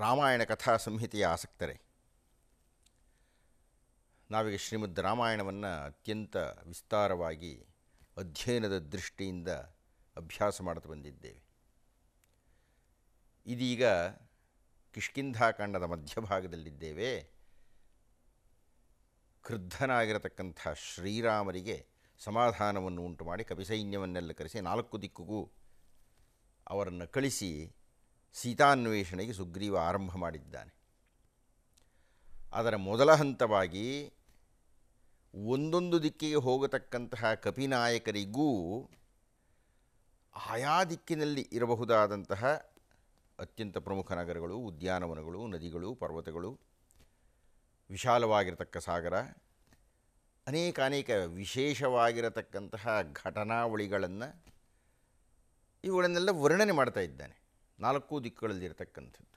ರಾಮಾಯಣ ಕಥಾ ಸಂಹಿತೆಯ ಆಸಕ್ತರೇ ನಾವೀಗ ಶ್ರೀಮದ್ ರಾಮಾಯಣವನ್ನು ಅತ್ಯಂತ ವಿಸ್ತಾರವಾಗಿ ಅಧ್ಯಯನದ ದೃಷ್ಟಿಯಿಂದ ಅಭ್ಯಾಸ ಮಾಡುತ್ತಾ ಬಂದಿದ್ದೇವೆ ಇದೀಗ ಕಿಷ್ಕಿಂಧಾಕಾಂಡದ ಮಧ್ಯಭಾಗದಲ್ಲಿದ್ದೇವೆ ಕ್ರುದ್ಧನಾಗಿರತಕ್ಕಂಥ ಶ್ರೀರಾಮರಿಗೆ ಸಮಾಧಾನವನ್ನು ಉಂಟು ಮಾಡಿ ಕಪಿಸೈನ್ಯವನ್ನೆಲ್ಲ ಕರೆಸಿ ನಾಲ್ಕು ದಿಕ್ಕಿಗೂ ಅವರನ್ನು ಕಳಿಸಿ ಸೀತಾನ್ವೇಷಣೆಗೆ ಸುಗ್ರೀವ ಆರಂಭ ಮಾಡಿದ್ದಾನೆ ಅದರ ಮೊದಲ ಹಂತವಾಗಿ ಒಂದೊಂದು ದಿಕ್ಕಿಗೆ ಹೋಗತಕ್ಕಂತಹ ಕಪಿನಾಯಕರಿಗೂ ಆಯಾ ದಿಕ್ಕಿನಲ್ಲಿ ಇರಬಹುದಾದಂತಹ ಅತ್ಯಂತ ಪ್ರಮುಖ ನಗರಗಳು ಉದ್ಯಾನವನಗಳು ನದಿಗಳು ಪರ್ವತಗಳು ವಿಶಾಲವಾಗಿರತಕ್ಕ ಸಾಗರ ಅನೇಕ ಅನೇಕ ವಿಶೇಷವಾಗಿರತಕ್ಕಂತಹ ಘಟನಾವಳಿಗಳನ್ನು ಇವುಗಳನ್ನೆಲ್ಲ ವರ್ಣನೆ ಮಾಡ್ತಾ ಇದ್ದಾನೆ ನಾಲ್ಕು ದಿಕ್ಕುಗಳಲ್ಲಿ ಇರತಕ್ಕಂಥದ್ದು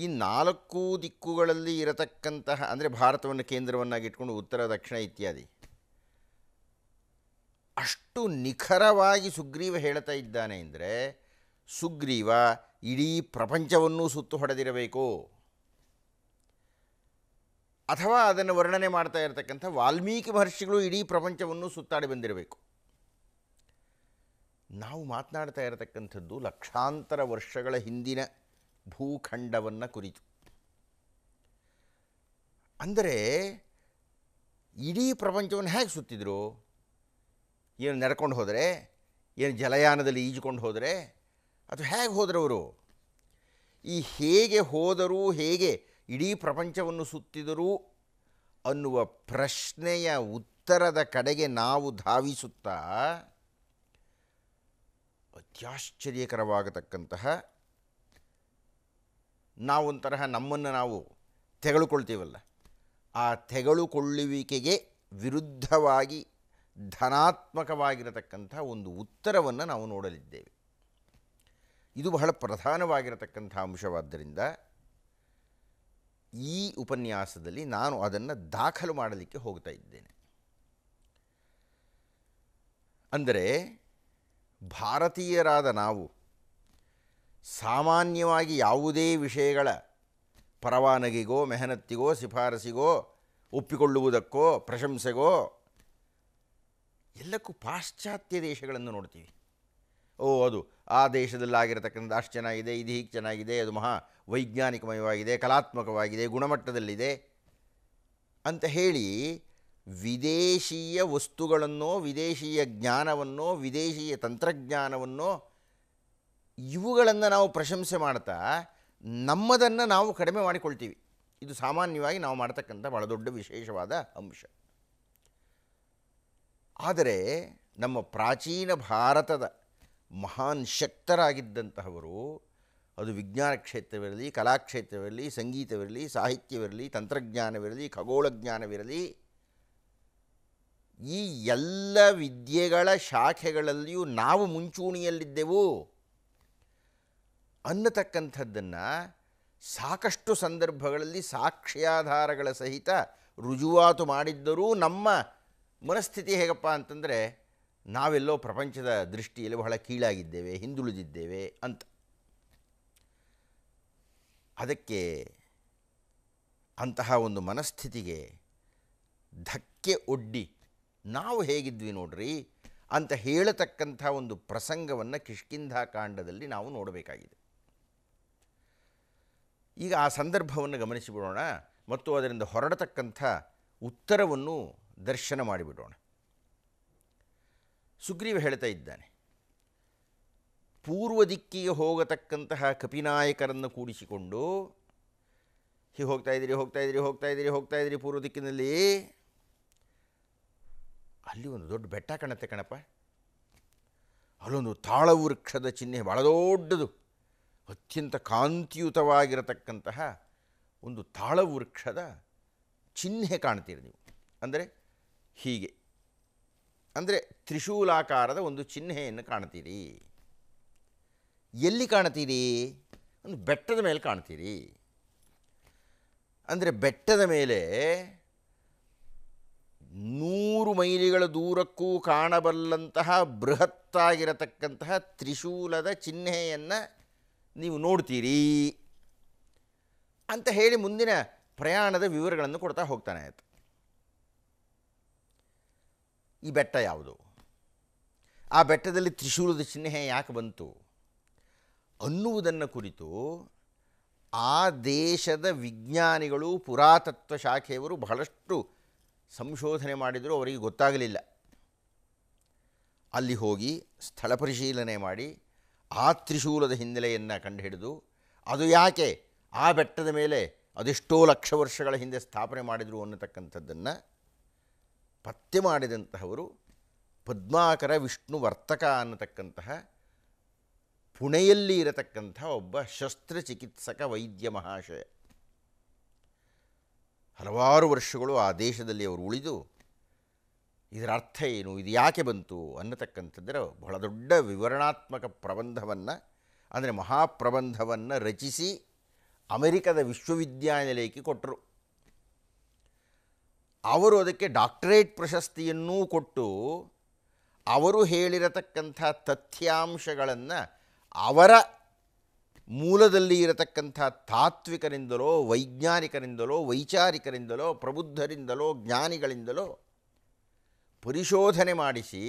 ಈ ನಾಲ್ಕು ದಿಕ್ಕುಗಳಲ್ಲಿ ಇರತಕ್ಕಂತಹ ಅಂದರೆ ಭಾರತವನ್ನು ಕೇಂದ್ರವನ್ನಾಗಿ ಇಟ್ಕೊಂಡು ಉತ್ತರ ದಕ್ಷಿಣ ಇತ್ಯಾದಿ ಅಷ್ಟು ನಿಖರವಾಗಿ ಸುಗ್ರೀವ ಹೇಳ್ತಾ ಇದ್ದಾನೆ ಅಂದರೆ ಸುಗ್ರೀವ ಇಡೀ ಪ್ರಪಂಚವನ್ನು ಸುತ್ತು ಹೊಡೆದಿರಬೇಕು ಅಥವಾ ಅದನ್ನು ವರ್ಣನೆ ಮಾಡ್ತಾ ಇರತಕ್ಕಂಥ ವಾಲ್ಮೀಕಿ ಮಹರ್ಷಿಗಳು ಇಡೀ ಪ್ರಪಂಚವನ್ನು ಸುತ್ತಾಡಿ ಬಂದಿರಬೇಕು ನಾವು ಮಾತನಾಡ್ತಾ ಇರತಕ್ಕಂಥದ್ದು ಲಕ್ಷಾಂತರ ವರ್ಷಗಳ ಹಿಂದಿನ ಭೂಖಂಡವನ್ನು ಕುರಿತು ಅಂದರೆ ಇಡೀ ಪ್ರಪಂಚವನ್ನು ಹೇಗೆ ಸುತ್ತಿದ್ರು ಏನು ನಡ್ಕೊಂಡು ಹೋದರೆ ಏನು ಜಲಯಾನದಲ್ಲಿ ಈಜುಕೊಂಡು ಹೋದರೆ ಅಥವಾ ಹೇಗೆ ಹೋದರವರು ಈ ಹೇಗೆ ಹೋದರೂ ಹೇಗೆ ಇಡೀ ಪ್ರಪಂಚವನ್ನು ಸುತ್ತಿದರು ಅನ್ನುವ ಪ್ರಶ್ನೆಯ ಉತ್ತರದ ಕಡೆಗೆ ನಾವು ಧಾವಿಸುತ್ತಾ ಅತ್ಯಾಶ್ಚರ್ಯಕರವಾಗತಕ್ಕಂತಹ ನಾವೊಂಥರಹ ನಮ್ಮನ್ನು ನಾವು ತೆಗಳುಕೊಳ್ತೀವಲ್ಲ ಆ ತೆಗಳುಕೊಳ್ಳುವಿಕೆಗೆ ವಿರುದ್ಧವಾಗಿ ಧನಾತ್ಮಕವಾಗಿರತಕ್ಕಂತಹ ಒಂದು ಉತ್ತರವನ್ನು ನಾವು ನೋಡಲಿದ್ದೇವೆ ಇದು ಬಹಳ ಪ್ರಧಾನವಾಗಿರತಕ್ಕಂಥ ಅಂಶವಾದ್ದರಿಂದ ಈ ಉಪನ್ಯಾಸದಲ್ಲಿ ನಾನು ಅದನ್ನು ದಾಖಲು ಮಾಡಲಿಕ್ಕೆ ಹೋಗ್ತಾ ಇದ್ದೇನೆ ಅಂದರೆ ಭಾರತೀಯರಾದ ನಾವು ಸಾಮಾನ್ಯವಾಗಿ ಯಾವುದೇ ವಿಷಯಗಳ ಪರವಾನಗಿಗೋ ಮೆಹನತ್ತಿಗೋ ಶಿಫಾರಸಿಗೋ ಒಪ್ಪಿಕೊಳ್ಳುವುದಕ್ಕೋ ಪ್ರಶಂಸೆಗೋ ಎಲ್ಲಕ್ಕೂ ಪಾಶ್ಚಾತ್ಯ ದೇಶಗಳನ್ನು ನೋಡ್ತೀವಿ ಓ ಅದು ಆ ದೇಶದಲ್ಲಾಗಿರತಕ್ಕಂಥ ಅಷ್ಟು ಚೆನ್ನಾಗಿದೆ ಇದು ಹೀಗೆ ಚೆನ್ನಾಗಿದೆ ಅದು ಮಹಾ ವೈಜ್ಞಾನಿಕಮಯವಾಗಿದೆ ಕಲಾತ್ಮಕವಾಗಿದೆ ಗುಣಮಟ್ಟದಲ್ಲಿದೆ ಅಂತ ಹೇಳಿ ವಿದೇಶೀಯ ವಸ್ತುಗಳನ್ನೋ ವಿದೇಶೀಯ ಜ್ಞಾನವನ್ನೋ ವಿದೇಶೀಯ ತಂತ್ರಜ್ಞಾನವನ್ನೋ ಇವುಗಳನ್ನು ನಾವು ಪ್ರಶಂಸೆ ಮಾಡ್ತಾ ನಮ್ಮದನ್ನು ನಾವು ಕಡಿಮೆ ಮಾಡಿಕೊಳ್ತೀವಿ ಇದು ಸಾಮಾನ್ಯವಾಗಿ ನಾವು ಮಾಡತಕ್ಕಂಥ ಭಾಳ ದೊಡ್ಡ ವಿಶೇಷವಾದ ಅಂಶ ಆದರೆ ನಮ್ಮ ಪ್ರಾಚೀನ ಭಾರತದ ಮಹಾನ್ ಶಕ್ತರಾಗಿದ್ದಂತಹವರು ಅದು ವಿಜ್ಞಾನ ಕ್ಷೇತ್ರವಿರಲಿ ಕಲಾಕ್ಷೇತ್ರವಿರಲಿ ಸಂಗೀತವಿರಲಿ ಸಾಹಿತ್ಯವಿರಲಿ ತಂತ್ರಜ್ಞಾನವಿರಲಿ ಖಗೋಳ ಈ ಎಲ್ಲ ವಿದ್ಯೆಗಳ ಶಾಖೆಗಳಲ್ಲಿಯೂ ನಾವು ಮುಂಚೂಣಿಯಲ್ಲಿದ್ದೆವು ಅನ್ನತಕ್ಕಂಥದ್ದನ್ನು ಸಾಕಷ್ಟು ಸಂದರ್ಭಗಳಲ್ಲಿ ಸಾಕ್ಷ್ಯಾಧಾರಗಳ ಸಹಿತ ರುಜುವಾತು ಮಾಡಿದ್ದರೂ ನಮ್ಮ ಮನಸ್ಥಿತಿ ಹೇಗಪ್ಪ ಅಂತಂದರೆ ನಾವೆಲ್ಲೋ ಪ್ರಪಂಚದ ದೃಷ್ಟಿಯಲ್ಲಿ ಬಹಳ ಕೀಳಾಗಿದ್ದೇವೆ ಹಿಂದುಳಿದಿದ್ದೇವೆ ಅಂತ ಅದಕ್ಕೆ ಅಂತಹ ಒಂದು ಮನಸ್ಥಿತಿಗೆ ಧಕ್ಕೆ ಒಡ್ಡಿ ನಾವು ಹೇಗಿದ್ವಿ ನೋಡ್ರಿ ಅಂತ ಹೇಳತಕ್ಕಂಥ ಒಂದು ಪ್ರಸಂಗವನ್ನು ಕಾಂಡದಲ್ಲಿ ನಾವು ನೋಡಬೇಕಾಗಿದೆ ಈಗ ಆ ಸಂದರ್ಭವನ್ನು ಗಮನಿಸಿಬಿಡೋಣ ಮತ್ತು ಅದರಿಂದ ಹೊರಡತಕ್ಕಂಥ ಉತ್ತರವನ್ನು ದರ್ಶನ ಮಾಡಿಬಿಡೋಣ ಸುಗ್ರೀವ ಹೇಳ್ತಾ ಇದ್ದಾನೆ ಪೂರ್ವ ದಿಕ್ಕಿಗೆ ಹೋಗತಕ್ಕಂತಹ ಕಪಿನಾಯಕರನ್ನು ಕೂಡಿಸಿಕೊಂಡು ಹೀಗೆ ಹೋಗ್ತಾ ಇದ್ದೀರಿ ಹೋಗ್ತಾ ಇದ್ದೀರಿ ಹೋಗ್ತಾ ಇದ್ದೀರಿ ಹೋಗ್ತಾ ಇದ್ದೀರಿ ಪೂರ್ವ ದಿಕ್ಕಿನಲ್ಲಿ ಅಲ್ಲಿ ಒಂದು ದೊಡ್ಡ ಬೆಟ್ಟ ಕಾಣತ್ತೆ ಕಣಪ್ಪ ಅಲ್ಲೊಂದು ತಾಳವೃಕ್ಷದ ವೃಕ್ಷದ ಚಿಹ್ನೆ ಭಾಳ ದೊಡ್ಡದು ಅತ್ಯಂತ ಕಾಂತಿಯುತವಾಗಿರತಕ್ಕಂತಹ ಒಂದು ತಾಳವೃಕ್ಷದ ವೃಕ್ಷದ ಚಿಹ್ನೆ ಕಾಣ್ತೀರಿ ನೀವು ಅಂದರೆ ಹೀಗೆ ಅಂದರೆ ತ್ರಿಶೂಲಾಕಾರದ ಒಂದು ಚಿಹ್ನೆಯನ್ನು ಕಾಣ್ತೀರಿ ಎಲ್ಲಿ ಕಾಣ್ತೀರಿ ಒಂದು ಬೆಟ್ಟದ ಮೇಲೆ ಕಾಣ್ತೀರಿ ಅಂದರೆ ಬೆಟ್ಟದ ಮೇಲೆ ನೂರು ಮೈಲಿಗಳ ದೂರಕ್ಕೂ ಕಾಣಬಲ್ಲಂತಹ ಬೃಹತ್ತಾಗಿರತಕ್ಕಂತಹ ತ್ರಿಶೂಲದ ಚಿಹ್ನೆಯನ್ನು ನೀವು ನೋಡ್ತೀರಿ ಅಂತ ಹೇಳಿ ಮುಂದಿನ ಪ್ರಯಾಣದ ವಿವರಗಳನ್ನು ಕೊಡ್ತಾ ಹೋಗ್ತಾನೆ ಆಯಿತು ಈ ಬೆಟ್ಟ ಯಾವುದು ಆ ಬೆಟ್ಟದಲ್ಲಿ ತ್ರಿಶೂಲದ ಚಿಹ್ನೆ ಯಾಕೆ ಬಂತು ಅನ್ನುವುದನ್ನು ಕುರಿತು ಆ ದೇಶದ ವಿಜ್ಞಾನಿಗಳು ಪುರಾತತ್ವ ಶಾಖೆಯವರು ಬಹಳಷ್ಟು ಸಂಶೋಧನೆ ಮಾಡಿದರೂ ಅವರಿಗೆ ಗೊತ್ತಾಗಲಿಲ್ಲ ಅಲ್ಲಿ ಹೋಗಿ ಸ್ಥಳ ಪರಿಶೀಲನೆ ಮಾಡಿ ಆ ತ್ರಿಶೂಲದ ಹಿನ್ನೆಲೆಯನ್ನು ಕಂಡುಹಿಡಿದು ಅದು ಯಾಕೆ ಆ ಬೆಟ್ಟದ ಮೇಲೆ ಅದೆಷ್ಟೋ ಲಕ್ಷ ವರ್ಷಗಳ ಹಿಂದೆ ಸ್ಥಾಪನೆ ಮಾಡಿದರು ಅನ್ನತಕ್ಕಂಥದ್ದನ್ನು ಪತ್ತೆ ಮಾಡಿದಂತಹವರು ಪದ್ಮಾಕರ ವಿಷ್ಣು ವರ್ತಕ ಅನ್ನತಕ್ಕಂತಹ ಪುಣೆಯಲ್ಲಿ ಇರತಕ್ಕಂಥ ಒಬ್ಬ ಶಸ್ತ್ರಚಿಕಿತ್ಸಕ ವೈದ್ಯ ಮಹಾಶಯ ಹಲವಾರು ವರ್ಷಗಳು ಆ ದೇಶದಲ್ಲಿ ಅವರು ಉಳಿದು ಇದರ ಅರ್ಥ ಏನು ಇದು ಯಾಕೆ ಬಂತು ಅನ್ನತಕ್ಕಂಥದ್ದರ ಬಹಳ ದೊಡ್ಡ ವಿವರಣಾತ್ಮಕ ಪ್ರಬಂಧವನ್ನು ಅಂದರೆ ಮಹಾಪ್ರಬಂಧವನ್ನು ರಚಿಸಿ ಅಮೆರಿಕದ ವಿಶ್ವವಿದ್ಯಾನಿಲಯಕ್ಕೆ ಕೊಟ್ಟರು ಅವರು ಅದಕ್ಕೆ ಡಾಕ್ಟರೇಟ್ ಪ್ರಶಸ್ತಿಯನ್ನೂ ಕೊಟ್ಟು ಅವರು ಹೇಳಿರತಕ್ಕಂಥ ತಥ್ಯಾಂಶಗಳನ್ನು ಅವರ ಮೂಲದಲ್ಲಿ ಇರತಕ್ಕಂಥ ತಾತ್ವಿಕರಿಂದಲೋ ವೈಜ್ಞಾನಿಕರಿಂದಲೋ ವೈಚಾರಿಕರಿಂದಲೋ ಪ್ರಬುದ್ಧರಿಂದಲೋ ಜ್ಞಾನಿಗಳಿಂದಲೋ ಪರಿಶೋಧನೆ ಮಾಡಿಸಿ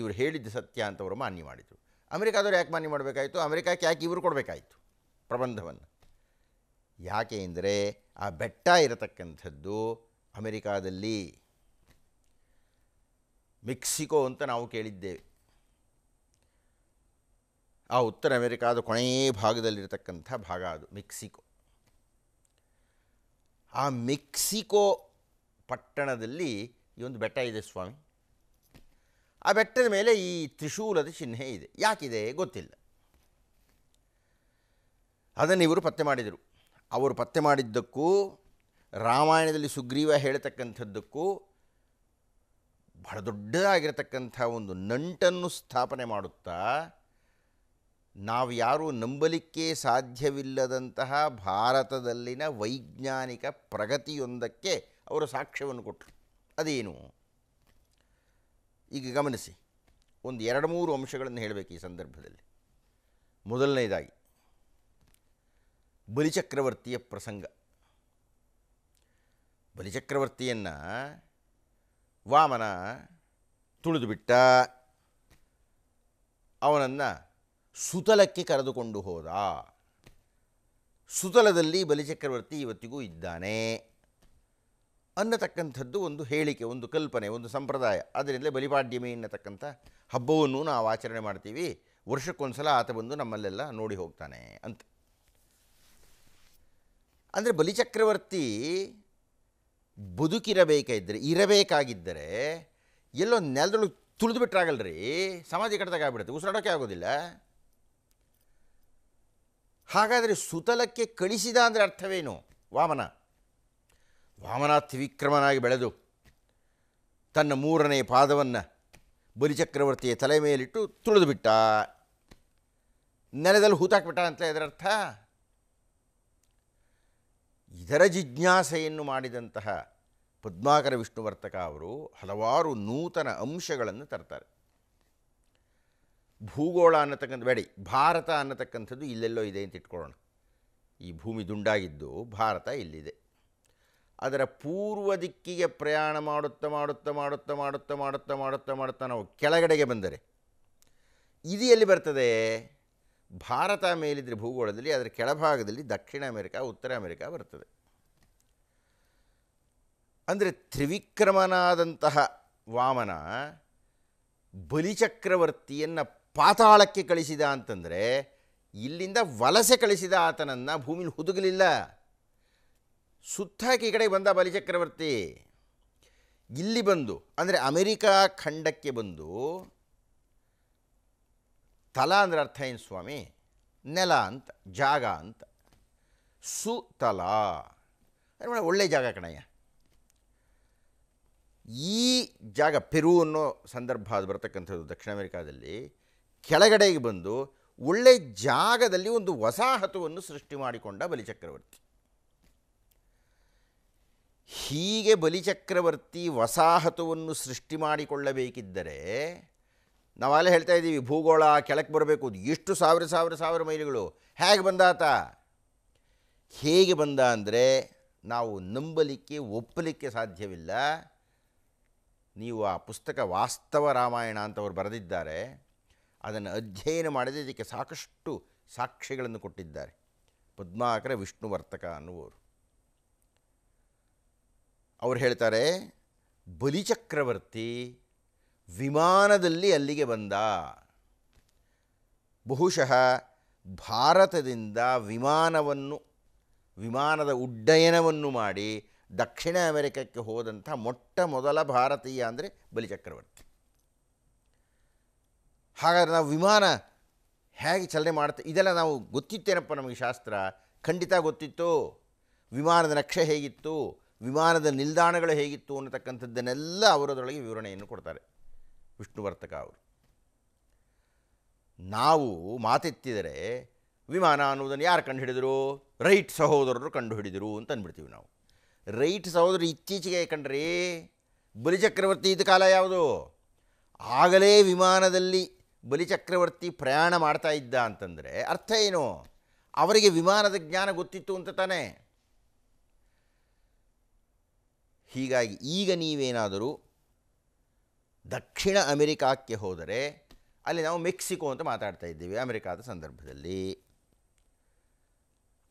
ಇವರು ಹೇಳಿದ್ದ ಸತ್ಯ ಅಂತವರು ಮಾನ್ಯ ಮಾಡಿದರು ಅಮೆರಿಕಾದವ್ರು ಯಾಕೆ ಮಾನ್ಯ ಮಾಡಬೇಕಾಯಿತು ಅಮೆರಿಕಕ್ಕೆ ಯಾಕೆ ಇವರು ಕೊಡಬೇಕಾಯಿತು ಪ್ರಬಂಧವನ್ನು ಯಾಕೆ ಅಂದರೆ ಆ ಬೆಟ್ಟ ಇರತಕ್ಕಂಥದ್ದು ಅಮೆರಿಕಾದಲ್ಲಿ ಮೆಕ್ಸಿಕೋ ಅಂತ ನಾವು ಕೇಳಿದ್ದೇವೆ ಆ ಉತ್ತರ ಅಮೆರಿಕಾದ ಕೊನೆಯ ಭಾಗದಲ್ಲಿರತಕ್ಕಂಥ ಭಾಗ ಅದು ಮೆಕ್ಸಿಕೋ ಆ ಮೆಕ್ಸಿಕೋ ಪಟ್ಟಣದಲ್ಲಿ ಈ ಒಂದು ಬೆಟ್ಟ ಇದೆ ಸ್ವಾಮಿ ಆ ಬೆಟ್ಟದ ಮೇಲೆ ಈ ತ್ರಿಶೂಲದ ಚಿಹ್ನೆ ಇದೆ ಯಾಕಿದೆ ಗೊತ್ತಿಲ್ಲ ಅದನ್ನು ಇವರು ಪತ್ತೆ ಮಾಡಿದರು ಅವರು ಪತ್ತೆ ಮಾಡಿದ್ದಕ್ಕೂ ರಾಮಾಯಣದಲ್ಲಿ ಸುಗ್ರೀವ ಹೇಳತಕ್ಕಂಥದ್ದಕ್ಕೂ ಬಹಳ ದೊಡ್ಡದಾಗಿರತಕ್ಕಂಥ ಒಂದು ನಂಟನ್ನು ಸ್ಥಾಪನೆ ಮಾಡುತ್ತಾ ನಾವು ಯಾರೂ ನಂಬಲಿಕ್ಕೆ ಸಾಧ್ಯವಿಲ್ಲದಂತಹ ಭಾರತದಲ್ಲಿನ ವೈಜ್ಞಾನಿಕ ಪ್ರಗತಿಯೊಂದಕ್ಕೆ ಅವರು ಸಾಕ್ಷ್ಯವನ್ನು ಕೊಟ್ಟರು ಅದೇನು ಈಗ ಗಮನಿಸಿ ಒಂದು ಎರಡು ಮೂರು ಅಂಶಗಳನ್ನು ಹೇಳಬೇಕು ಈ ಸಂದರ್ಭದಲ್ಲಿ ಮೊದಲನೇದಾಗಿ ಬಲಿಚಕ್ರವರ್ತಿಯ ಪ್ರಸಂಗ ಬಲಿಚಕ್ರವರ್ತಿಯನ್ನು ವಾಮನ ತುಳಿದುಬಿಟ್ಟ ಅವನನ್ನು ಸುತಲಕ್ಕೆ ಕರೆದುಕೊಂಡು ಹೋದ ಸುತಲದಲ್ಲಿ ಬಲಿಚಕ್ರವರ್ತಿ ಇವತ್ತಿಗೂ ಇದ್ದಾನೆ ಅನ್ನತಕ್ಕಂಥದ್ದು ಒಂದು ಹೇಳಿಕೆ ಒಂದು ಕಲ್ಪನೆ ಒಂದು ಸಂಪ್ರದಾಯ ಅದರಿಂದಲೇ ಬಲಿಪಾಡ್ಯಮಿ ಎನ್ನತಕ್ಕಂಥ ಹಬ್ಬವನ್ನು ನಾವು ಆಚರಣೆ ಮಾಡ್ತೀವಿ ವರ್ಷಕ್ಕೊಂದ್ಸಲ ಆತ ಬಂದು ನಮ್ಮಲ್ಲೆಲ್ಲ ನೋಡಿ ಹೋಗ್ತಾನೆ ಅಂತ ಅಂದರೆ ಬಲಿಚಕ್ರವರ್ತಿ ಬದುಕಿರಬೇಕಾಗಿದ್ದರೆ ಇರಬೇಕಾಗಿದ್ದರೆ ಎಲ್ಲೋ ನೆಲದೊಳಗೆ ತುಳಿದು ರೀ ಸಮಾಜ ಕಟ್ಟದಾಗ ಆಗ್ಬಿಡುತ್ತೆ ಉಸಿರಾಡೋಕೆ ಆಗೋದಿಲ್ಲ ಹಾಗಾದರೆ ಸುತಲಕ್ಕೆ ಕಳಿಸಿದ ಅಂದರೆ ಅರ್ಥವೇನು ವಾಮನ ವಾಮನ ತ್ರಿವಿಕ್ರಮನಾಗಿ ಬೆಳೆದು ತನ್ನ ಮೂರನೇ ಪಾದವನ್ನು ಬಲಿಚಕ್ರವರ್ತಿಯ ತಲೆ ಮೇಲಿಟ್ಟು ತುಳಿದು ಬಿಟ್ಟ ನೆಲದಲ್ಲಿ ಹೂತಾಕ್ಬಿಟ್ಟ ಅಂತ ಇದರರ್ಥ ಇದರ ಜಿಜ್ಞಾಸೆಯನ್ನು ಮಾಡಿದಂತಹ ಪದ್ಮಾಕರ ವಿಷ್ಣುವರ್ತಕ ಅವರು ಹಲವಾರು ನೂತನ ಅಂಶಗಳನ್ನು ತರ್ತಾರೆ ಭೂಗೋಳ ಅನ್ನತಕ್ಕಂಥ ಬೇಡಿ ಭಾರತ ಅನ್ನತಕ್ಕಂಥದ್ದು ಇಲ್ಲೆಲ್ಲೋ ಇದೆ ಅಂತ ಇಟ್ಕೊಳ್ಳೋಣ ಈ ಭೂಮಿ ದುಂಡಾಗಿದ್ದು ಭಾರತ ಇಲ್ಲಿದೆ ಅದರ ಪೂರ್ವ ದಿಕ್ಕಿಗೆ ಪ್ರಯಾಣ ಮಾಡುತ್ತಾ ಮಾಡುತ್ತಾ ಮಾಡುತ್ತಾ ಮಾಡುತ್ತಾ ಮಾಡುತ್ತಾ ಮಾಡುತ್ತಾ ಮಾಡುತ್ತಾ ನಾವು ಕೆಳಗಡೆಗೆ ಬಂದರೆ ಇದು ಎಲ್ಲಿ ಬರ್ತದೆ ಭಾರತ ಮೇಲಿದ್ರೆ ಭೂಗೋಳದಲ್ಲಿ ಅದರ ಕೆಳಭಾಗದಲ್ಲಿ ದಕ್ಷಿಣ ಅಮೆರಿಕ ಉತ್ತರ ಅಮೆರಿಕ ಬರ್ತದೆ ಅಂದರೆ ತ್ರಿವಿಕ್ರಮನಾದಂತಹ ವಾಮನ ಬಲಿಚಕ್ರವರ್ತಿಯನ್ನು ಪಾತಾಳಕ್ಕೆ ಕಳಿಸಿದ ಅಂತಂದರೆ ಇಲ್ಲಿಂದ ವಲಸೆ ಕಳಿಸಿದ ಆತನನ್ನು ಭೂಮಿಲಿ ಹುದುಗಲಿಲ್ಲ ಸುತ್ತಾಕಿ ಈ ಕಡೆ ಬಂದ ಬಲಿಚಕ್ರವರ್ತಿ ಇಲ್ಲಿ ಬಂದು ಅಂದರೆ ಅಮೆರಿಕಾ ಖಂಡಕ್ಕೆ ಬಂದು ತಲಾ ಅಂದರೆ ಅರ್ಥ ಏನು ಸ್ವಾಮಿ ನೆಲ ಅಂತ ಜಾಗ ಅಂತ ಸುತಲ ಅಂದರೆ ಒಳ್ಳೆ ಜಾಗ ಕಣಯ್ಯ ಈ ಜಾಗ ಪೆರು ಅನ್ನೋ ಸಂದರ್ಭ ಅದು ಬರ್ತಕ್ಕಂಥದ್ದು ದಕ್ಷಿಣ ಅಮೆರಿಕಾದಲ್ಲಿ ಕೆಳಗಡೆಗೆ ಬಂದು ಒಳ್ಳೆ ಜಾಗದಲ್ಲಿ ಒಂದು ವಸಾಹತುವನ್ನು ಸೃಷ್ಟಿ ಮಾಡಿಕೊಂಡ ಬಲಿಚಕ್ರವರ್ತಿ ಹೀಗೆ ಬಲಿಚಕ್ರವರ್ತಿ ವಸಾಹತುವನ್ನು ಸೃಷ್ಟಿ ಮಾಡಿಕೊಳ್ಳಬೇಕಿದ್ದರೆ ನಾವೆಲ್ಲ ಹೇಳ್ತಾ ಇದ್ದೀವಿ ಭೂಗೋಳ ಕೆಳಕ್ಕೆ ಬರಬೇಕು ಎಷ್ಟು ಸಾವಿರ ಸಾವಿರ ಸಾವಿರ ಮೈಲುಗಳು ಹೇಗೆ ಬಂದಾತ ಹೇಗೆ ಬಂದ ಅಂದರೆ ನಾವು ನಂಬಲಿಕ್ಕೆ ಒಪ್ಪಲಿಕ್ಕೆ ಸಾಧ್ಯವಿಲ್ಲ ನೀವು ಆ ಪುಸ್ತಕ ವಾಸ್ತವ ರಾಮಾಯಣ ಅಂತವರು ಬರೆದಿದ್ದಾರೆ ಅದನ್ನು ಅಧ್ಯಯನ ಮಾಡದೆ ಇದಕ್ಕೆ ಸಾಕಷ್ಟು ಸಾಕ್ಷಿಗಳನ್ನು ಕೊಟ್ಟಿದ್ದಾರೆ ಪದ್ಮಾಕರ ವಿಷ್ಣುವರ್ತಕ ಅನ್ನುವರು ಅವರು ಹೇಳ್ತಾರೆ ಬಲಿಚಕ್ರವರ್ತಿ ವಿಮಾನದಲ್ಲಿ ಅಲ್ಲಿಗೆ ಬಂದ ಬಹುಶಃ ಭಾರತದಿಂದ ವಿಮಾನವನ್ನು ವಿಮಾನದ ಉಡ್ಡಯನವನ್ನು ಮಾಡಿ ದಕ್ಷಿಣ ಅಮೆರಿಕಕ್ಕೆ ಹೋದಂಥ ಮೊಟ್ಟ ಮೊದಲ ಭಾರತೀಯ ಅಂದರೆ ಬಲಿಚಕ್ರವರ್ತಿ ಹಾಗಾದರೆ ನಾವು ವಿಮಾನ ಹೇಗೆ ಚಲನೆ ಮಾಡುತ್ತೆ ಇದೆಲ್ಲ ನಾವು ಗೊತ್ತಿತ್ತೇನಪ್ಪ ನಮಗೆ ಶಾಸ್ತ್ರ ಖಂಡಿತ ಗೊತ್ತಿತ್ತು ವಿಮಾನದ ನಕ್ಷೆ ಹೇಗಿತ್ತು ವಿಮಾನದ ನಿಲ್ದಾಣಗಳು ಹೇಗಿತ್ತು ಅನ್ನತಕ್ಕಂಥದ್ದನ್ನೆಲ್ಲ ಅವರದರೊಳಗೆ ವಿವರಣೆಯನ್ನು ಕೊಡ್ತಾರೆ ವಿಷ್ಣುವರ್ತಕ ಅವರು ನಾವು ಮಾತೆತ್ತಿದರೆ ವಿಮಾನ ಅನ್ನೋದನ್ನು ಯಾರು ಕಂಡುಹಿಡಿದರು ರೈಟ್ ಸಹೋದರರು ಕಂಡುಹಿಡಿದರು ಅಂತ ಅಂದ್ಬಿಡ್ತೀವಿ ನಾವು ರೈಟ್ ಸಹೋದರರು ಇತ್ತೀಚೆಗೆ ಕಂಡ್ರಿ ಬಲಿಚಕ್ರವರ್ತಿ ಇದ್ದ ಕಾಲ ಯಾವುದು ಆಗಲೇ ವಿಮಾನದಲ್ಲಿ ಬಲಿಚಕ್ರವರ್ತಿ ಪ್ರಯಾಣ ಮಾಡ್ತಾ ಇದ್ದ ಅಂತಂದರೆ ಅರ್ಥ ಏನು ಅವರಿಗೆ ವಿಮಾನದ ಜ್ಞಾನ ಗೊತ್ತಿತ್ತು ಅಂತ ತಾನೇ ಹೀಗಾಗಿ ಈಗ ನೀವೇನಾದರೂ ದಕ್ಷಿಣ ಅಮೆರಿಕಕ್ಕೆ ಹೋದರೆ ಅಲ್ಲಿ ನಾವು ಮೆಕ್ಸಿಕೋ ಅಂತ ಮಾತಾಡ್ತಾ ಇದ್ದೀವಿ ಅಮೆರಿಕಾದ ಸಂದರ್ಭದಲ್ಲಿ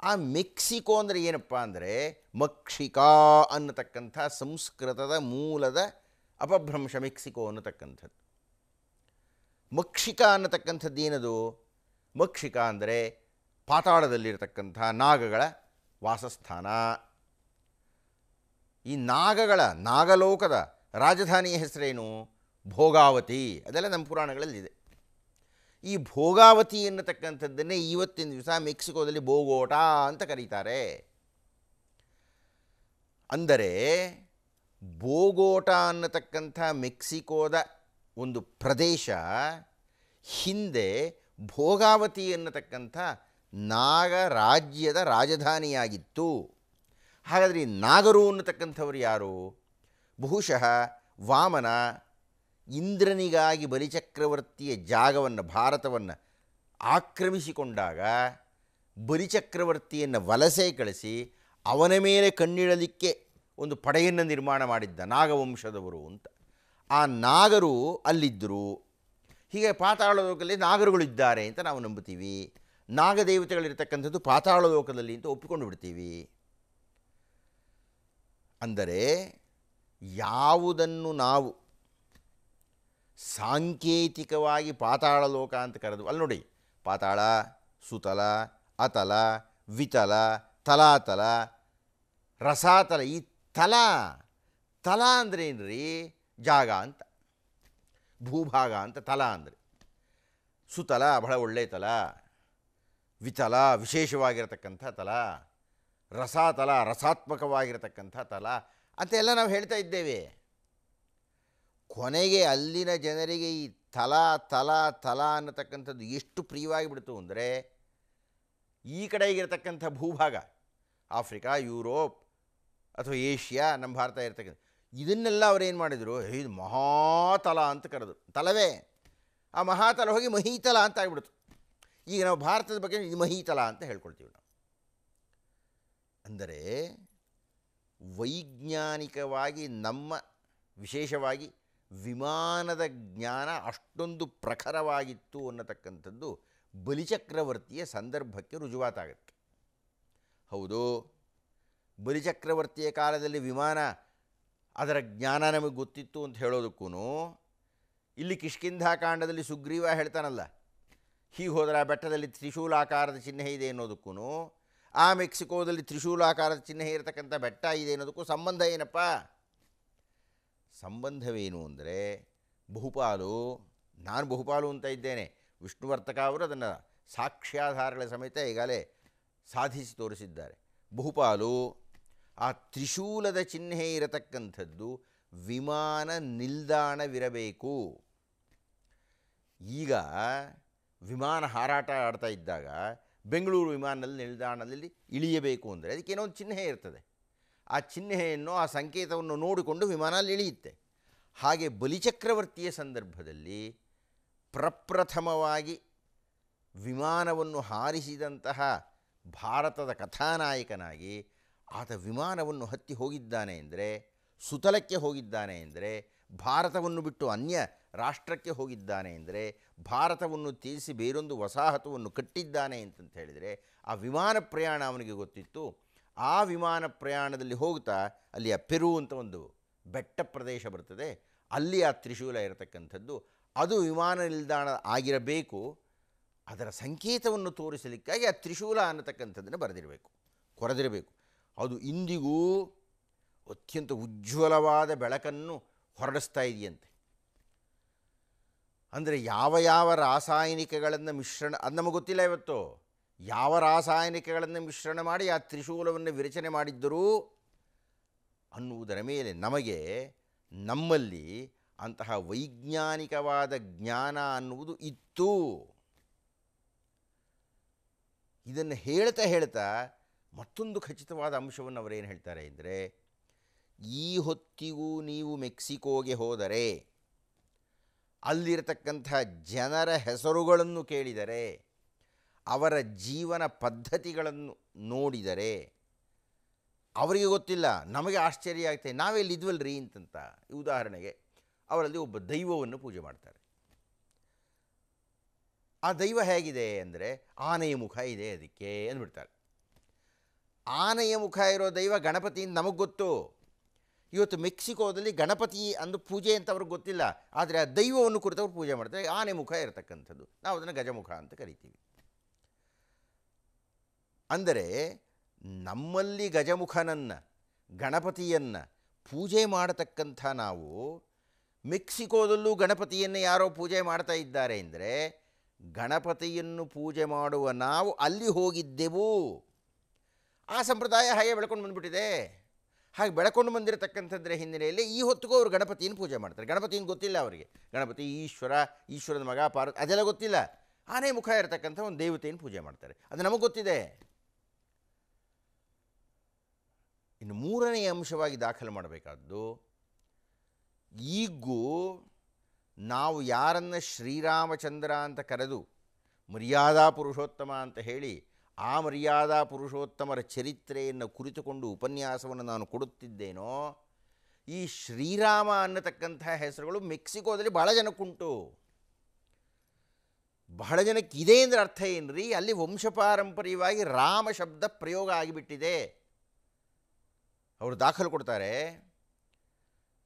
ಆ ಮೆಕ್ಸಿಕೋ ಅಂದರೆ ಏನಪ್ಪ ಅಂದರೆ ಮಕ್ಷಿಕಾ ಅನ್ನತಕ್ಕಂಥ ಸಂಸ್ಕೃತದ ಮೂಲದ ಅಪಭ್ರಂಶ ಮೆಕ್ಸಿಕೋ ಅನ್ನತಕ್ಕಂಥದ್ದು ಮಕ್ಷಿಕ ಅನ್ನತಕ್ಕಂಥದ್ದು ಏನದು ಮಕ್ಷಿಕ ಅಂದರೆ ಪಾತಾಳದಲ್ಲಿರತಕ್ಕಂಥ ನಾಗಗಳ ವಾಸಸ್ಥಾನ ಈ ನಾಗಗಳ ನಾಗಲೋಕದ ರಾಜಧಾನಿಯ ಹೆಸರೇನು ಭೋಗಾವತಿ ಅದೆಲ್ಲ ನಮ್ಮ ಪುರಾಣಗಳಲ್ಲಿದೆ ಈ ಭೋಗಾವತಿ ಎನ್ನತಕ್ಕಂಥದ್ದನ್ನೇ ಇವತ್ತಿನ ದಿವಸ ಮೆಕ್ಸಿಕೋದಲ್ಲಿ ಭೋಗೋಟ ಅಂತ ಕರೀತಾರೆ ಅಂದರೆ ಬೋಗೋಟ ಅನ್ನತಕ್ಕಂಥ ಮೆಕ್ಸಿಕೋದ ಒಂದು ಪ್ರದೇಶ ಹಿಂದೆ ಭೋಗಾವತಿ ಎನ್ನತಕ್ಕಂಥ ನಾಗರಾಜ್ಯದ ರಾಜಧಾನಿಯಾಗಿತ್ತು ಹಾಗಾದರೆ ನಾಗರು ಅನ್ನತಕ್ಕಂಥವ್ರು ಯಾರು ಬಹುಶಃ ವಾಮನ ಇಂದ್ರನಿಗಾಗಿ ಬಲಿಚಕ್ರವರ್ತಿಯ ಜಾಗವನ್ನು ಭಾರತವನ್ನು ಆಕ್ರಮಿಸಿಕೊಂಡಾಗ ಬಲಿಚಕ್ರವರ್ತಿಯನ್ನು ವಲಸೆ ಕಳಿಸಿ ಅವನ ಮೇಲೆ ಕಣ್ಣಿಡಲಿಕ್ಕೆ ಒಂದು ಪಡೆಯನ್ನು ನಿರ್ಮಾಣ ಮಾಡಿದ್ದ ನಾಗವಂಶದವರು ಅಂತ ಆ ನಾಗರು ಅಲ್ಲಿದ್ದರು ಹೀಗೆ ಪಾತಾಳ ಲೋಕದಲ್ಲಿ ನಾಗರುಗಳಿದ್ದಾರೆ ಅಂತ ನಾವು ನಂಬುತ್ತೀವಿ ನಾಗದೇವತೆಗಳಿರ್ತಕ್ಕಂಥದ್ದು ಪಾತಾಳ ಲೋಕದಲ್ಲಿ ಅಂತ ಒಪ್ಪಿಕೊಂಡು ಬಿಡ್ತೀವಿ ಅಂದರೆ ಯಾವುದನ್ನು ನಾವು ಸಾಂಕೇತಿಕವಾಗಿ ಪಾತಾಳ ಲೋಕ ಅಂತ ಕರೆದು ಅಲ್ಲಿ ನೋಡಿ ಪಾತಾಳ ಸುತಲ ಅತಲ ವಿತಲ ತಲಾತಲ ರಸಾತಲ ಈ ತಲ ತಲ ಅಂದ್ರೇನು ರೀ ಜಾಗ ಅಂತ ಭೂಭಾಗ ಅಂತ ತಲ ಅಂದರೆ ಸುತಲ ಬಹಳ ಒಳ್ಳೆಯ ತಲ ವಿತಲ ವಿಶೇಷವಾಗಿರತಕ್ಕಂಥ ತಲ ರಸಾತಲ ರಸಾತ್ಮಕವಾಗಿರತಕ್ಕಂಥ ತಲ ಅಂತೆಲ್ಲ ನಾವು ಹೇಳ್ತಾ ಇದ್ದೇವೆ ಕೊನೆಗೆ ಅಲ್ಲಿನ ಜನರಿಗೆ ಈ ತಲಾ ತಲಾ ತಲಾ ಅನ್ನತಕ್ಕಂಥದ್ದು ಎಷ್ಟು ಪ್ರಿಯವಾಗಿ ಬಿಡ್ತು ಅಂದರೆ ಈ ಕಡೆಗಿರತಕ್ಕಂಥ ಭೂಭಾಗ ಆಫ್ರಿಕಾ ಯುರೋಪ್ ಅಥವಾ ಏಷ್ಯಾ ನಮ್ಮ ಭಾರತ ಇರತಕ್ಕಂಥ ಇದನ್ನೆಲ್ಲ ಅವರೇನು ಮಾಡಿದರು ಇದು ಮಹಾತಲ ಅಂತ ಕರೆದರು ತಲವೇ ಆ ಮಹಾತಲ ಹೋಗಿ ಮಹೀತಲ ಅಂತ ಆಗಿಬಿಡ್ತು ಈಗ ನಾವು ಭಾರತದ ಬಗ್ಗೆ ಇದು ಮಹೀತಲ ಅಂತ ಹೇಳ್ಕೊಳ್ತೀವಿ ನಾವು ಅಂದರೆ ವೈಜ್ಞಾನಿಕವಾಗಿ ನಮ್ಮ ವಿಶೇಷವಾಗಿ ವಿಮಾನದ ಜ್ಞಾನ ಅಷ್ಟೊಂದು ಪ್ರಖರವಾಗಿತ್ತು ಅನ್ನತಕ್ಕಂಥದ್ದು ಬಲಿಚಕ್ರವರ್ತಿಯ ಸಂದರ್ಭಕ್ಕೆ ರುಜುವಾತಾಗತ್ತೆ ಹೌದು ಬಲಿಚಕ್ರವರ್ತಿಯ ಕಾಲದಲ್ಲಿ ವಿಮಾನ ಅದರ ಜ್ಞಾನ ನಮಗೆ ಗೊತ್ತಿತ್ತು ಅಂತ ಹೇಳೋದಕ್ಕೂ ಇಲ್ಲಿ ಕಿಷ್ಕಿಂಧಾ ಕಾಂಡದಲ್ಲಿ ಸುಗ್ರೀವ ಹೇಳ್ತಾನಲ್ಲ ಹೀಗೆ ಹೋದರೆ ಆ ಬೆಟ್ಟದಲ್ಲಿ ತ್ರಿಶೂಲಾಕಾರದ ಚಿಹ್ನೆ ಇದೆ ಅನ್ನೋದಕ್ಕೂ ಆ ಮೆಕ್ಸಿಕೋದಲ್ಲಿ ತ್ರಿಶೂಲಾಕಾರದ ಚಿಹ್ನೆ ಇರತಕ್ಕಂಥ ಬೆಟ್ಟ ಇದೆ ಅನ್ನೋದಕ್ಕೂ ಸಂಬಂಧ ಏನಪ್ಪ ಸಂಬಂಧವೇನು ಅಂದರೆ ಬಹುಪಾಲು ನಾನು ಬಹುಪಾಲು ಅಂತ ಇದ್ದೇನೆ ವಿಷ್ಣುವರ್ತಕ ಅವರು ಅದನ್ನು ಸಾಕ್ಷ್ಯಾಧಾರಗಳ ಸಮೇತ ಈಗಾಗಲೇ ಸಾಧಿಸಿ ತೋರಿಸಿದ್ದಾರೆ ಬಹುಪಾಲು ಆ ತ್ರಿಶೂಲದ ಚಿಹ್ನೆ ಇರತಕ್ಕಂಥದ್ದು ವಿಮಾನ ನಿಲ್ದಾಣವಿರಬೇಕು ಈಗ ವಿಮಾನ ಹಾರಾಟ ಆಡ್ತಾ ಇದ್ದಾಗ ಬೆಂಗಳೂರು ವಿಮಾನದಲ್ಲಿ ನಿಲ್ದಾಣದಲ್ಲಿ ಇಳಿಯಬೇಕು ಅಂದರೆ ಅದಕ್ಕೆ ಏನೋ ಒಂದು ಚಿಹ್ನೆ ಇರ್ತದೆ ಆ ಚಿಹ್ನೆಯನ್ನು ಆ ಸಂಕೇತವನ್ನು ನೋಡಿಕೊಂಡು ವಿಮಾನದಲ್ಲಿ ಇಳಿಯುತ್ತೆ ಹಾಗೆ ಬಲಿಚಕ್ರವರ್ತಿಯ ಸಂದರ್ಭದಲ್ಲಿ ಪ್ರಪ್ರಥಮವಾಗಿ ವಿಮಾನವನ್ನು ಹಾರಿಸಿದಂತಹ ಭಾರತದ ಕಥಾನಾಯಕನಾಗಿ ಆತ ವಿಮಾನವನ್ನು ಹತ್ತಿ ಹೋಗಿದ್ದಾನೆ ಎಂದರೆ ಸುತಲಕ್ಕೆ ಹೋಗಿದ್ದಾನೆ ಎಂದರೆ ಭಾರತವನ್ನು ಬಿಟ್ಟು ಅನ್ಯ ರಾಷ್ಟ್ರಕ್ಕೆ ಹೋಗಿದ್ದಾನೆ ಎಂದರೆ ಭಾರತವನ್ನು ತೀರಿಸಿ ಬೇರೊಂದು ವಸಾಹತವನ್ನು ಕಟ್ಟಿದ್ದಾನೆ ಅಂತಂತ ಹೇಳಿದರೆ ಆ ವಿಮಾನ ಪ್ರಯಾಣ ಅವನಿಗೆ ಗೊತ್ತಿತ್ತು ಆ ವಿಮಾನ ಪ್ರಯಾಣದಲ್ಲಿ ಹೋಗ್ತಾ ಆ ಪೆರು ಅಂತ ಒಂದು ಬೆಟ್ಟ ಪ್ರದೇಶ ಬರ್ತದೆ ಅಲ್ಲಿ ಆ ತ್ರಿಶೂಲ ಇರತಕ್ಕಂಥದ್ದು ಅದು ವಿಮಾನ ನಿಲ್ದಾಣ ಆಗಿರಬೇಕು ಅದರ ಸಂಕೇತವನ್ನು ತೋರಿಸಲಿಕ್ಕಾಗಿ ಆ ತ್ರಿಶೂಲ ಅನ್ನತಕ್ಕಂಥದ್ದನ್ನು ಬರೆದಿರಬೇಕು ಕೊರೆದಿರಬೇಕು ಅದು ಇಂದಿಗೂ ಅತ್ಯಂತ ಉಜ್ವಲವಾದ ಬೆಳಕನ್ನು ಹೊರಡಿಸ್ತಾ ಇದೆಯಂತೆ ಅಂದರೆ ಯಾವ ಯಾವ ರಾಸಾಯನಿಕಗಳನ್ನು ಮಿಶ್ರಣ ಅದು ನಮಗೆ ಗೊತ್ತಿಲ್ಲ ಇವತ್ತು ಯಾವ ರಾಸಾಯನಿಕಗಳನ್ನು ಮಿಶ್ರಣ ಮಾಡಿ ಆ ತ್ರಿಶೂಲವನ್ನು ವಿರಚನೆ ಮಾಡಿದ್ದರೂ ಅನ್ನುವುದರ ಮೇಲೆ ನಮಗೆ ನಮ್ಮಲ್ಲಿ ಅಂತಹ ವೈಜ್ಞಾನಿಕವಾದ ಜ್ಞಾನ ಅನ್ನುವುದು ಇತ್ತು ಇದನ್ನು ಹೇಳ್ತಾ ಹೇಳ್ತಾ ಮತ್ತೊಂದು ಖಚಿತವಾದ ಅಂಶವನ್ನು ಅವರೇನು ಹೇಳ್ತಾರೆ ಅಂದರೆ ಈ ಹೊತ್ತಿಗೂ ನೀವು ಮೆಕ್ಸಿಕೋಗೆ ಹೋದರೆ ಅಲ್ಲಿರತಕ್ಕಂಥ ಜನರ ಹೆಸರುಗಳನ್ನು ಕೇಳಿದರೆ ಅವರ ಜೀವನ ಪದ್ಧತಿಗಳನ್ನು ನೋಡಿದರೆ ಅವರಿಗೆ ಗೊತ್ತಿಲ್ಲ ನಮಗೆ ಆಶ್ಚರ್ಯ ಆಗುತ್ತೆ ರೀ ಅಂತಂತ ಉದಾಹರಣೆಗೆ ಅವರಲ್ಲಿ ಒಬ್ಬ ದೈವವನ್ನು ಪೂಜೆ ಮಾಡ್ತಾರೆ ಆ ದೈವ ಹೇಗಿದೆ ಅಂದರೆ ಆನೆಯ ಮುಖ ಇದೆ ಅದಕ್ಕೆ ಅಂದ್ಬಿಡ್ತಾರೆ ಆನೆಯ ಮುಖ ಇರೋ ದೈವ ಗಣಪತಿ ನಮಗೆ ಗೊತ್ತು ಇವತ್ತು ಮೆಕ್ಸಿಕೋದಲ್ಲಿ ಗಣಪತಿ ಅಂದು ಪೂಜೆ ಅಂತ ಅವ್ರಿಗೆ ಗೊತ್ತಿಲ್ಲ ಆದರೆ ಆ ದೈವವನ್ನು ಕುರಿತವ್ರು ಪೂಜೆ ಮಾಡ್ತಾರೆ ಆನೆ ಮುಖ ಇರತಕ್ಕಂಥದ್ದು ನಾವು ಅದನ್ನು ಗಜಮುಖ ಅಂತ ಕರಿತೀವಿ ಅಂದರೆ ನಮ್ಮಲ್ಲಿ ಗಜಮುಖನನ್ನು ಗಣಪತಿಯನ್ನು ಪೂಜೆ ಮಾಡತಕ್ಕಂಥ ನಾವು ಮೆಕ್ಸಿಕೋದಲ್ಲೂ ಗಣಪತಿಯನ್ನು ಯಾರೋ ಪೂಜೆ ಮಾಡ್ತಾ ಇದ್ದಾರೆ ಅಂದರೆ ಗಣಪತಿಯನ್ನು ಪೂಜೆ ಮಾಡುವ ನಾವು ಅಲ್ಲಿ ಹೋಗಿದ್ದೆವು ಆ ಸಂಪ್ರದಾಯ ಹಾಗೆ ಬೆಳ್ಕೊಂಡು ಬಂದುಬಿಟ್ಟಿದೆ ಹಾಗೆ ಬೆಳಕೊಂಡು ಬಂದಿರತಕ್ಕಂಥದ್ರ ಹಿನ್ನೆಲೆಯಲ್ಲಿ ಈ ಹೊತ್ತಿಗೂ ಅವರು ಗಣಪತಿಯನ್ನು ಪೂಜೆ ಮಾಡ್ತಾರೆ ಗಣಪತಿಯಿಂದ ಗೊತ್ತಿಲ್ಲ ಅವರಿಗೆ ಗಣಪತಿ ಈಶ್ವರ ಈಶ್ವರನ ಮಗ ಪಾರ್ವ ಅದೆಲ್ಲ ಗೊತ್ತಿಲ್ಲ ಆನೆ ಮುಖ ಇರತಕ್ಕಂಥ ಒಂದು ದೇವತೆಯನ್ನು ಪೂಜೆ ಮಾಡ್ತಾರೆ ಅದು ನಮಗೆ ಗೊತ್ತಿದೆ ಇನ್ನು ಮೂರನೇ ಅಂಶವಾಗಿ ದಾಖಲು ಮಾಡಬೇಕಾದ್ದು ಈಗೂ ನಾವು ಯಾರನ್ನು ಶ್ರೀರಾಮಚಂದ್ರ ಅಂತ ಕರೆದು ಮರ್ಯಾದಾ ಪುರುಷೋತ್ತಮ ಅಂತ ಹೇಳಿ ಆ ಮರ್ಯಾದಾ ಪುರುಷೋತ್ತಮರ ಚರಿತ್ರೆಯನ್ನು ಕುರಿತುಕೊಂಡು ಉಪನ್ಯಾಸವನ್ನು ನಾನು ಕೊಡುತ್ತಿದ್ದೇನೋ ಈ ಶ್ರೀರಾಮ ಅನ್ನತಕ್ಕಂಥ ಹೆಸರುಗಳು ಮೆಕ್ಸಿಕೋದಲ್ಲಿ ಬಹಳ ಜನಕ್ಕುಂಟು ಬಹಳ ಜನಕ್ಕೆ ಇದೆ ಅಂದ್ರೆ ಅರ್ಥ ಏನು ರೀ ಅಲ್ಲಿ ವಂಶಪಾರಂಪರ್ಯವಾಗಿ ರಾಮ ಶಬ್ದ ಪ್ರಯೋಗ ಆಗಿಬಿಟ್ಟಿದೆ ಅವರು ದಾಖಲು ಕೊಡ್ತಾರೆ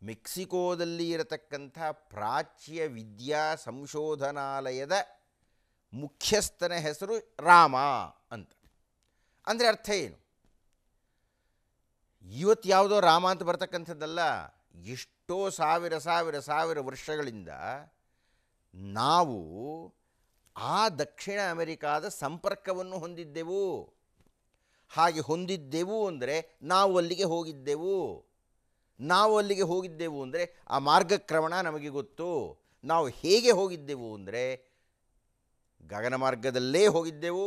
ಮೆಕ್ಸಿಕೋದಲ್ಲಿ ಇರತಕ್ಕಂಥ ಪ್ರಾಚ್ಯ ವಿದ್ಯಾ ಸಂಶೋಧನಾಲಯದ ಮುಖ್ಯಸ್ಥನ ಹೆಸರು ರಾಮ ಅಂತ ಅಂದರೆ ಅರ್ಥ ಏನು ಇವತ್ತು ಯಾವುದೋ ರಾಮ ಅಂತ ಬರ್ತಕ್ಕಂಥದ್ದಲ್ಲ ಎಷ್ಟೋ ಸಾವಿರ ಸಾವಿರ ಸಾವಿರ ವರ್ಷಗಳಿಂದ ನಾವು ಆ ದಕ್ಷಿಣ ಅಮೆರಿಕಾದ ಸಂಪರ್ಕವನ್ನು ಹೊಂದಿದ್ದೆವು ಹಾಗೆ ಹೊಂದಿದ್ದೆವು ಅಂದರೆ ನಾವು ಅಲ್ಲಿಗೆ ಹೋಗಿದ್ದೆವು ನಾವು ಅಲ್ಲಿಗೆ ಹೋಗಿದ್ದೆವು ಅಂದರೆ ಆ ಮಾರ್ಗಕ್ರಮಣ ನಮಗೆ ಗೊತ್ತು ನಾವು ಹೇಗೆ ಹೋಗಿದ್ದೆವು ಅಂದರೆ ಗಗನ ಮಾರ್ಗದಲ್ಲೇ ಹೋಗಿದ್ದೆವು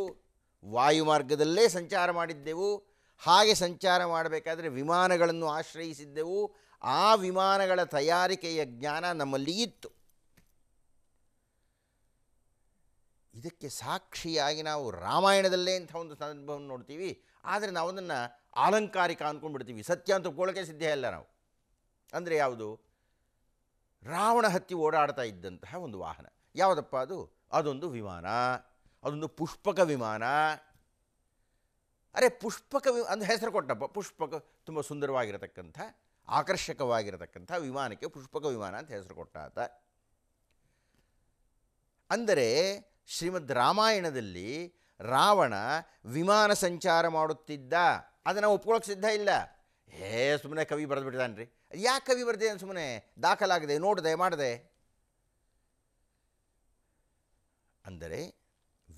ವಾಯು ಮಾರ್ಗದಲ್ಲೇ ಸಂಚಾರ ಮಾಡಿದ್ದೆವು ಹಾಗೆ ಸಂಚಾರ ಮಾಡಬೇಕಾದರೆ ವಿಮಾನಗಳನ್ನು ಆಶ್ರಯಿಸಿದ್ದೆವು ಆ ವಿಮಾನಗಳ ತಯಾರಿಕೆಯ ಜ್ಞಾನ ನಮ್ಮಲ್ಲಿ ಇತ್ತು ಇದಕ್ಕೆ ಸಾಕ್ಷಿಯಾಗಿ ನಾವು ರಾಮಾಯಣದಲ್ಲೇ ಇಂಥ ಒಂದು ಸಂದರ್ಭವನ್ನು ನೋಡ್ತೀವಿ ಆದರೆ ನಾವು ಅದನ್ನು ಆಲಂಕಾರಿಕ ಅಂದ್ಕೊಂಡ್ಬಿಡ್ತೀವಿ ಸತ್ಯ ಅಂತ ಕೋಳಕ್ಕೆ ಸಿದ್ಧ ಇಲ್ಲ ನಾವು ಅಂದರೆ ಯಾವುದು ರಾವಣ ಹತ್ತಿ ಓಡಾಡ್ತಾ ಇದ್ದಂತಹ ಒಂದು ವಾಹನ ಯಾವುದಪ್ಪ ಅದು ಅದೊಂದು ವಿಮಾನ ಅದೊಂದು ಪುಷ್ಪಕ ವಿಮಾನ ಅರೆ ಪುಷ್ಪಕ ವಿ ಅಂದ ಹೆಸರು ಕೊಟ್ಟಪ್ಪ ಪುಷ್ಪಕ ತುಂಬ ಸುಂದರವಾಗಿರತಕ್ಕಂಥ ಆಕರ್ಷಕವಾಗಿರತಕ್ಕಂಥ ವಿಮಾನಕ್ಕೆ ಪುಷ್ಪಕ ವಿಮಾನ ಅಂತ ಹೆಸರು ಕೊಟ್ಟ ಆತ ಅಂದರೆ ಶ್ರೀಮದ್ ರಾಮಾಯಣದಲ್ಲಿ ರಾವಣ ವಿಮಾನ ಸಂಚಾರ ಮಾಡುತ್ತಿದ್ದ ಅದನ್ನು ಒಪ್ಕೊಳ್ಳೋಕೆ ಸಿದ್ಧ ಇಲ್ಲ ಹೇ ಸುಮ್ಮನೆ ಕವಿ ಬರೆದು ಬಿಟ್ಟಿದ್ದಾನೆ ರೀ ಯಾಕೆ ಕವಿ ಬರ್ದೆ ಸುಮ್ಮನೆ ದಾಖಲಾಗಿದೆ ನೋಡಿದೆ ಮಾಡಿದೆ ಅಂದರೆ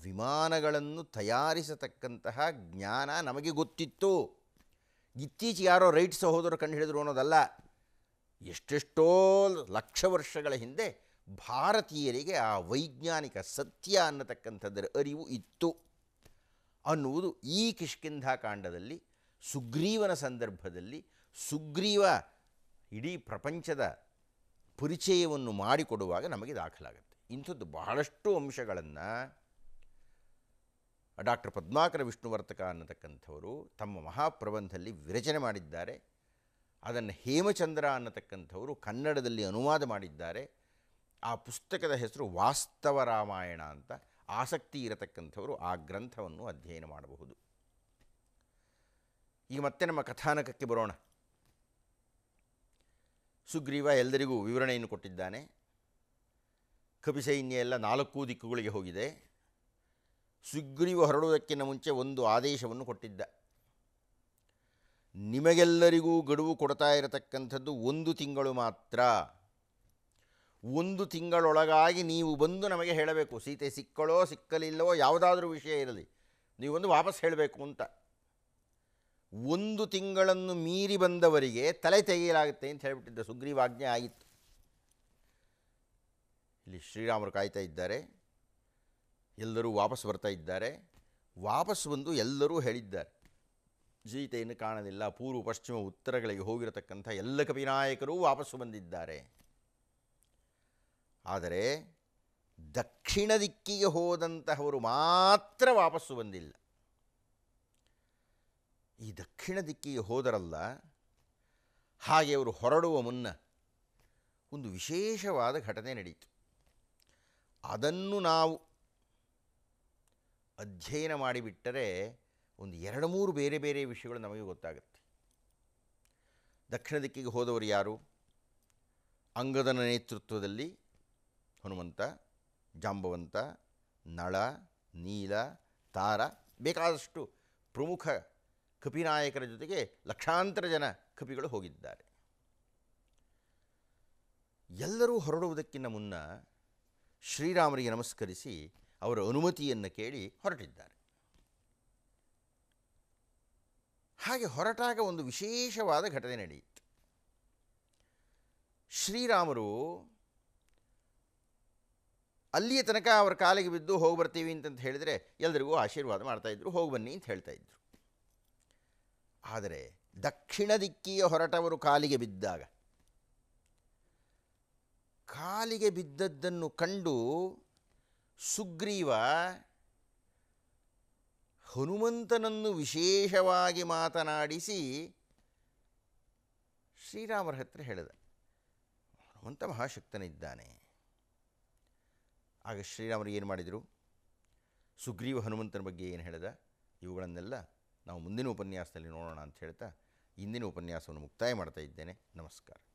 ವಿಮಾನಗಳನ್ನು ತಯಾರಿಸತಕ್ಕಂತಹ ಜ್ಞಾನ ನಮಗೆ ಗೊತ್ತಿತ್ತು ಇತ್ತೀಚೆಗೆ ಯಾರೋ ರೈಟ್ ಸಹೋದರರು ಕಂಡು ಹಿಡಿದ್ರು ಅನ್ನೋದಲ್ಲ ಎಷ್ಟೆಷ್ಟೋ ಲಕ್ಷ ವರ್ಷಗಳ ಹಿಂದೆ ಭಾರತೀಯರಿಗೆ ಆ ವೈಜ್ಞಾನಿಕ ಸತ್ಯ ಅನ್ನತಕ್ಕಂಥದ್ದರ ಅರಿವು ಇತ್ತು ಅನ್ನುವುದು ಈ ಕಿಷ್ಕಿಂಧಾಕಾಂಡದಲ್ಲಿ ಸುಗ್ರೀವನ ಸಂದರ್ಭದಲ್ಲಿ ಸುಗ್ರೀವ ಇಡೀ ಪ್ರಪಂಚದ ಪರಿಚಯವನ್ನು ಮಾಡಿಕೊಡುವಾಗ ನಮಗೆ ದಾಖಲಾಗುತ್ತೆ ಇಂಥದ್ದು ಬಹಳಷ್ಟು ಅಂಶಗಳನ್ನು ಡಾಕ್ಟರ್ ಪದ್ಮಾಕರ ವಿಷ್ಣುವರ್ತಕ ಅನ್ನತಕ್ಕಂಥವರು ತಮ್ಮ ಮಹಾಪ್ರಬಂಧದಲ್ಲಿ ವಿರಚನೆ ಮಾಡಿದ್ದಾರೆ ಅದನ್ನು ಹೇಮಚಂದ್ರ ಅನ್ನತಕ್ಕಂಥವರು ಕನ್ನಡದಲ್ಲಿ ಅನುವಾದ ಮಾಡಿದ್ದಾರೆ ಆ ಪುಸ್ತಕದ ಹೆಸರು ವಾಸ್ತವ ರಾಮಾಯಣ ಅಂತ ಆಸಕ್ತಿ ಇರತಕ್ಕಂಥವರು ಆ ಗ್ರಂಥವನ್ನು ಅಧ್ಯಯನ ಮಾಡಬಹುದು ಈಗ ಮತ್ತೆ ನಮ್ಮ ಕಥಾನಕಕ್ಕೆ ಬರೋಣ ಸುಗ್ರೀವ ಎಲ್ಲರಿಗೂ ವಿವರಣೆಯನ್ನು ಕೊಟ್ಟಿದ್ದಾನೆ ಕಪಿಸೈನ್ಯ ಎಲ್ಲ ನಾಲ್ಕು ದಿಕ್ಕುಗಳಿಗೆ ಹೋಗಿದೆ ಸುಗ್ರೀವ ಹೊರಡುವುದಕ್ಕಿಂತ ಮುಂಚೆ ಒಂದು ಆದೇಶವನ್ನು ಕೊಟ್ಟಿದ್ದ ನಿಮಗೆಲ್ಲರಿಗೂ ಗಡುವು ಕೊಡ್ತಾ ಇರತಕ್ಕಂಥದ್ದು ಒಂದು ತಿಂಗಳು ಮಾತ್ರ ಒಂದು ತಿಂಗಳೊಳಗಾಗಿ ನೀವು ಬಂದು ನಮಗೆ ಹೇಳಬೇಕು ಸೀತೆ ಸಿಕ್ಕಳೋ ಸಿಕ್ಕಲಿಲ್ಲವೋ ಯಾವುದಾದ್ರೂ ವಿಷಯ ಇರಲಿ ನೀವು ನೀವೊಂದು ವಾಪಸ್ ಹೇಳಬೇಕು ಅಂತ ಒಂದು ತಿಂಗಳನ್ನು ಮೀರಿ ಬಂದವರಿಗೆ ತಲೆ ತೆಗೆಯಲಾಗುತ್ತೆ ಅಂತ ಹೇಳಿಬಿಟ್ಟಿದ್ದ ಸುಗ್ರೀವಾಜ್ಞೆ ಆಯಿತು ಇಲ್ಲಿ ಶ್ರೀರಾಮರು ಕಾಯ್ತಾ ಇದ್ದಾರೆ ಎಲ್ಲರೂ ವಾಪಸ್ ಬರ್ತಾ ಇದ್ದಾರೆ ವಾಪಸ್ ಬಂದು ಎಲ್ಲರೂ ಹೇಳಿದ್ದಾರೆ ಜೀತೆಯನ್ನು ಕಾಣಲಿಲ್ಲ ಪೂರ್ವ ಪಶ್ಚಿಮ ಉತ್ತರಗಳಿಗೆ ಹೋಗಿರತಕ್ಕಂಥ ಎಲ್ಲ ಕವಿನಾಯಕರೂ ವಾಪಸ್ಸು ಬಂದಿದ್ದಾರೆ ಆದರೆ ದಕ್ಷಿಣ ದಿಕ್ಕಿಗೆ ಹೋದಂತಹವರು ಮಾತ್ರ ವಾಪಸ್ಸು ಬಂದಿಲ್ಲ ಈ ದಕ್ಷಿಣ ದಿಕ್ಕಿಗೆ ಹೋದರಲ್ಲ ಹಾಗೆ ಅವರು ಹೊರಡುವ ಮುನ್ನ ಒಂದು ವಿಶೇಷವಾದ ಘಟನೆ ನಡೆಯಿತು ಅದನ್ನು ನಾವು ಅಧ್ಯಯನ ಮಾಡಿಬಿಟ್ಟರೆ ಒಂದು ಎರಡು ಮೂರು ಬೇರೆ ಬೇರೆ ವಿಷಯಗಳು ನಮಗೆ ಗೊತ್ತಾಗುತ್ತೆ ದಕ್ಷಿಣ ದಿಕ್ಕಿಗೆ ಹೋದವರು ಯಾರು ಅಂಗದನ ನೇತೃತ್ವದಲ್ಲಿ ಹನುಮಂತ ಜಾಂಬವಂತ ನಳ ನೀಲ ತಾರ ಬೇಕಾದಷ್ಟು ಪ್ರಮುಖ ಕಪಿನಾಯಕರ ಜೊತೆಗೆ ಲಕ್ಷಾಂತರ ಜನ ಕಪಿಗಳು ಹೋಗಿದ್ದಾರೆ ಎಲ್ಲರೂ ಹೊರಡುವುದಕ್ಕಿಂತ ಮುನ್ನ ಶ್ರೀರಾಮರಿಗೆ ನಮಸ್ಕರಿಸಿ ಅವರ ಅನುಮತಿಯನ್ನು ಕೇಳಿ ಹೊರಟಿದ್ದಾರೆ ಹಾಗೆ ಹೊರಟಾಗ ಒಂದು ವಿಶೇಷವಾದ ಘಟನೆ ನಡೆಯಿತು ಶ್ರೀರಾಮರು ಅಲ್ಲಿಯ ತನಕ ಅವರ ಕಾಲಿಗೆ ಬಿದ್ದು ಹೋಗಿ ಬರ್ತೀವಿ ಅಂತಂತ ಹೇಳಿದರೆ ಎಲ್ಲರಿಗೂ ಆಶೀರ್ವಾದ ಮಾಡ್ತಾಯಿದ್ರು ಹೋಗಿ ಬನ್ನಿ ಅಂತ ಹೇಳ್ತಾ ಇದ್ರು ಆದರೆ ದಕ್ಷಿಣ ದಿಕ್ಕಿಯ ಹೊರಟವರು ಕಾಲಿಗೆ ಬಿದ್ದಾಗ ಕಾಲಿಗೆ ಬಿದ್ದದ್ದನ್ನು ಕಂಡು ಸುಗ್ರೀವ ಹನುಮಂತನನ್ನು ವಿಶೇಷವಾಗಿ ಮಾತನಾಡಿಸಿ ಶ್ರೀರಾಮರ ಹತ್ರ ಹೇಳಿದ ಹನುಮಂತ ಮಹಾಶಕ್ತನಿದ್ದಾನೆ ಆಗ ಶ್ರೀರಾಮರು ಏನು ಮಾಡಿದರು ಸುಗ್ರೀವ ಹನುಮಂತನ ಬಗ್ಗೆ ಏನು ಹೇಳಿದ ಇವುಗಳನ್ನೆಲ್ಲ ನಾವು ಮುಂದಿನ ಉಪನ್ಯಾಸದಲ್ಲಿ ನೋಡೋಣ ಅಂತ ಹೇಳ್ತಾ ಇಂದಿನ ಉಪನ್ಯಾಸವನ್ನು ಮುಕ್ತಾಯ ಮಾಡ್ತಾ ಇದ್ದೇನೆ ನಮಸ್ಕಾರ